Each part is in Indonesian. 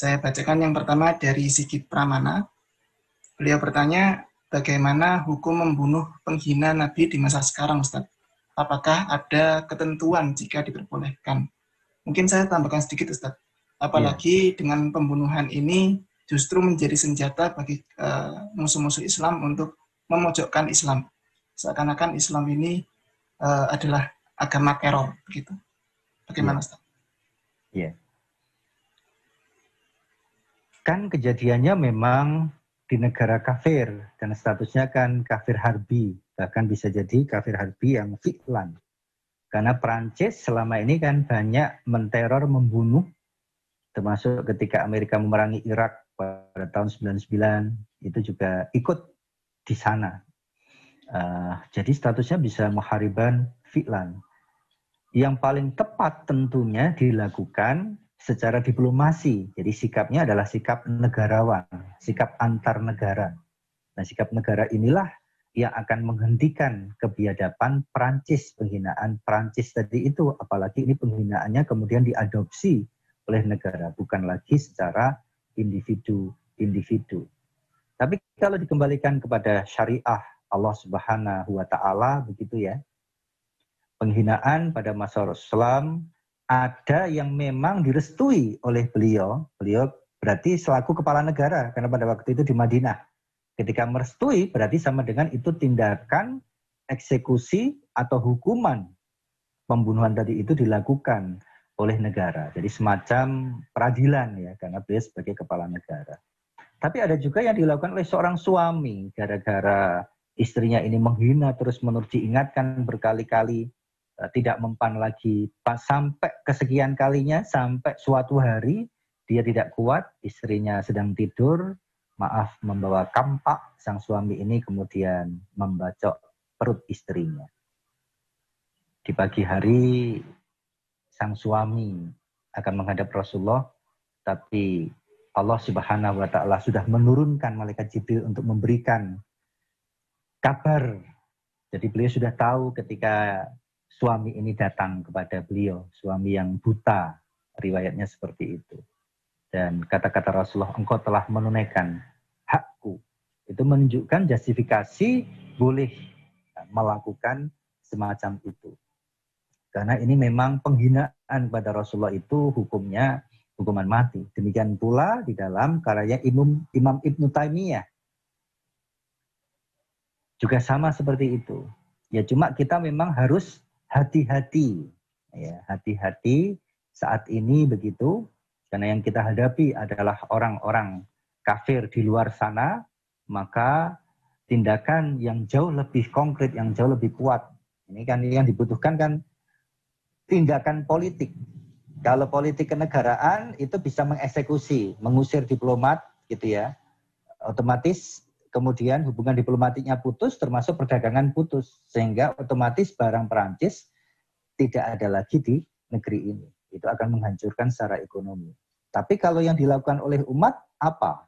Saya bacakan yang pertama dari Sigit Pramana. Beliau bertanya, bagaimana hukum membunuh penghina Nabi di masa sekarang, Ustaz? Apakah ada ketentuan jika diperbolehkan? Mungkin saya tambahkan sedikit, Ustaz. Apalagi ya. dengan pembunuhan ini justru menjadi senjata bagi eh, musuh-musuh Islam untuk memojokkan Islam. Seakan-akan Islam ini uh, adalah agama teror, begitu. Bagaimana, ya. Ustaz? Iya kan kejadiannya memang di negara kafir dan statusnya kan kafir harbi bahkan bisa jadi kafir harbi yang fitlan karena Prancis selama ini kan banyak menteror membunuh termasuk ketika Amerika memerangi Irak pada tahun 99 itu juga ikut di sana uh, jadi statusnya bisa muhariban fitlan yang paling tepat tentunya dilakukan secara diplomasi. Jadi sikapnya adalah sikap negarawan, sikap antar negara. Nah, sikap negara inilah yang akan menghentikan kebiadaban Prancis, penghinaan Prancis tadi itu. Apalagi ini penghinaannya kemudian diadopsi oleh negara, bukan lagi secara individu-individu. Tapi kalau dikembalikan kepada syariah Allah Subhanahu wa taala begitu ya. Penghinaan pada masa Rasulullah ada yang memang direstui oleh beliau. Beliau berarti selaku kepala negara karena pada waktu itu di Madinah. Ketika merestui berarti sama dengan itu tindakan eksekusi atau hukuman pembunuhan tadi itu dilakukan oleh negara. Jadi semacam peradilan ya karena beliau sebagai kepala negara. Tapi ada juga yang dilakukan oleh seorang suami gara-gara istrinya ini menghina terus menerus diingatkan berkali-kali Eh, tidak mempan lagi sampai kesekian kalinya sampai suatu hari dia tidak kuat istrinya sedang tidur maaf membawa kampak sang suami ini kemudian membacok perut istrinya di pagi hari sang suami akan menghadap Rasulullah tapi Allah Subhanahu wa taala sudah menurunkan malaikat Jibril untuk memberikan kabar jadi beliau sudah tahu ketika suami ini datang kepada beliau, suami yang buta, riwayatnya seperti itu. Dan kata-kata Rasulullah, engkau telah menunaikan hakku. Itu menunjukkan justifikasi boleh melakukan semacam itu. Karena ini memang penghinaan pada Rasulullah itu hukumnya hukuman mati. Demikian pula di dalam karya Imam, Imam Ibnu Taimiyah. Juga sama seperti itu. Ya cuma kita memang harus hati-hati ya hati-hati saat ini begitu karena yang kita hadapi adalah orang-orang kafir di luar sana maka tindakan yang jauh lebih konkret yang jauh lebih kuat ini kan yang dibutuhkan kan tindakan politik kalau politik kenegaraan itu bisa mengeksekusi mengusir diplomat gitu ya otomatis kemudian hubungan diplomatiknya putus, termasuk perdagangan putus, sehingga otomatis barang Perancis tidak ada lagi di negeri ini. Itu akan menghancurkan secara ekonomi. Tapi kalau yang dilakukan oleh umat apa?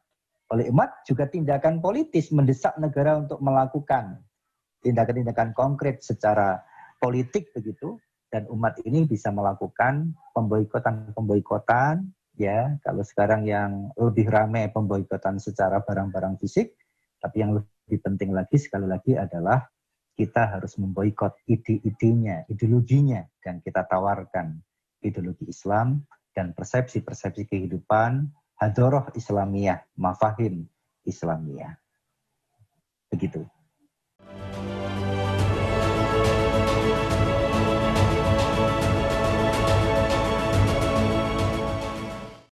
Oleh umat juga tindakan politis mendesak negara untuk melakukan tindakan-tindakan konkret secara politik begitu dan umat ini bisa melakukan pemboikotan-pemboikotan ya kalau sekarang yang lebih ramai pemboikotan secara barang-barang fisik tapi yang lebih penting lagi sekali lagi adalah kita harus memboikot ide-idenya, ideologinya dan kita tawarkan ideologi Islam dan persepsi-persepsi kehidupan hadoroh Islamiyah, mafahim Islamiyah. Begitu.